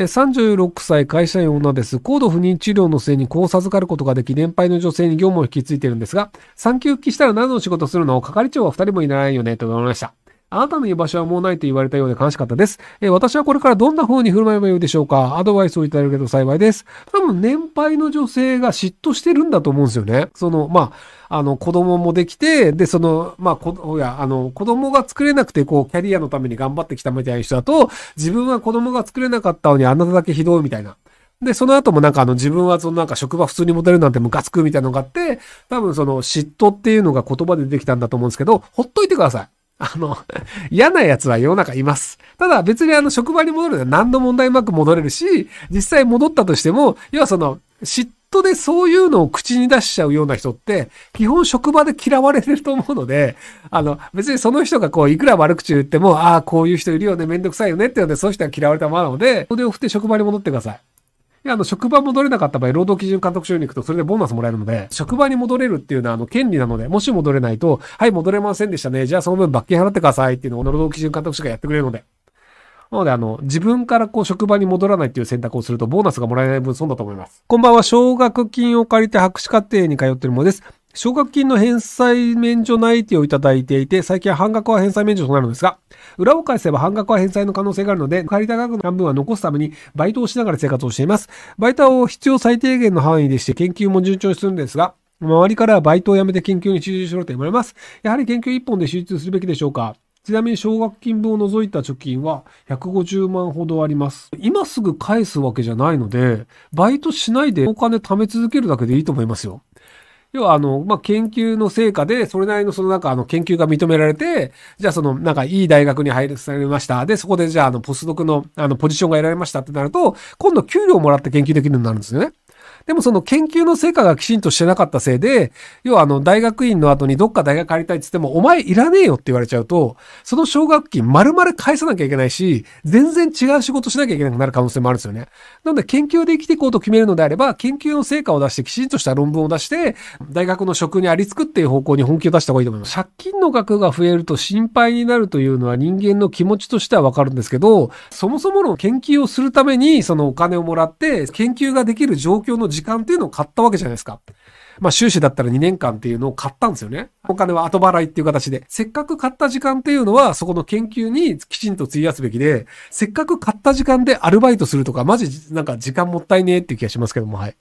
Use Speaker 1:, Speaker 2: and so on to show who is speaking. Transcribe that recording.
Speaker 1: えー、36歳会社員女です。高度不妊治療の末に子を授かることができ、年配の女性に業務を引き継いでるんですが、産休復帰したら何の仕事するの係長は2人もいないよね、と思いました。あなたの居場所はもうないと言われたようで悲しかったです。えー、私はこれからどんな風に振る舞えばよいでしょうかアドバイスをいただけると幸いです。多分、年配の女性が嫉妬してるんだと思うんですよね。その、まあ、あの、子供もできて、で、その、まあ、こ、いや、あの、子供が作れなくて、こう、キャリアのために頑張ってきたみたいな人だと、自分は子供が作れなかったのにあなただけひどいみたいな。で、その後もなんかあの自分はそのなんか職場普通に持てるなんてムカつくみたいなのがあって、多分その嫉妬っていうのが言葉で出てきたんだと思うんですけど、ほっといてください。あの、嫌な奴は世の中います。ただ別にあの職場に戻るのは何の問題なく戻れるし、実際戻ったとしても、要はその、嫉妬でそういうのを口に出しちゃうような人って、基本職場で嫌われると思うので、あの、別にその人がこう、いくら悪口言っても、ああ、こういう人いるよね、めんどくさいよねっていうので、そういう人が嫌われたままなので、腕を振って職場に戻ってください。いや、あの、職場戻れなかった場合、労働基準監督署に行くと、それでボーナスもらえるので、職場に戻れるっていうのは、あの、権利なので、もし戻れないと、はい、戻れませんでしたね。じゃあ、その分罰金払ってくださいっていうのを、労働基準監督署がやってくれるので。なので、あの、自分からこう、職場に戻らないっていう選択をすると、ボーナスがもらえない分損だと思います。こんばんは、奨学金を借りて博士課程に通ってるもです。奨学金の返済免除内定をいただいていて、最近は半額は返済免除となるのですが、裏を返せば半額は返済の可能性があるので、借りた額の半分は残すために、バイトをしながら生活をしています。バイトを必要最低限の範囲でして研究も順調にするんですが、周りからはバイトを辞めて研究に集中しろと言われます。やはり研究一本で集中するべきでしょうかちなみに奨学金分を除いた貯金は150万ほどあります。今すぐ返すわけじゃないので、バイトしないでお金貯め続けるだけでいいと思いますよ。要はあの、まあ、研究の成果で、それなりのその中、あの研究が認められて、じゃあそのなんかいい大学に入れされました。で、そこでじゃああのポスドクのあのポジションが得られましたってなると、今度給料をもらって研究できるようになるんですよね。でもその研究の成果がきちんとしてなかったせいで、要はあの大学院の後にどっか大学借りたいって言っても、お前いらねえよって言われちゃうと、その奨学金丸々返さなきゃいけないし、全然違う仕事しなきゃいけなくなる可能性もあるんですよね。なので研究で生きていこうと決めるのであれば、研究の成果を出してきちんとした論文を出して、大学の職にありつくっていう方向に本気を出した方がいいと思います。借金の額が増えると心配になるというのは人間の気持ちとしてはわかるんですけど、そもそもの研究をするためにそのお金をもらって、研究ができる状況の時間っていうのを買ったわけじゃないですか。まあ、収支だったら2年間っていうのを買ったんですよね。お金は後払いっていう形で。せっかく買った時間っていうのは、そこの研究にきちんと費やすべきで、せっかく買った時間でアルバイトするとか、マジなんか時間もったいねえっていう気がしますけども、はい。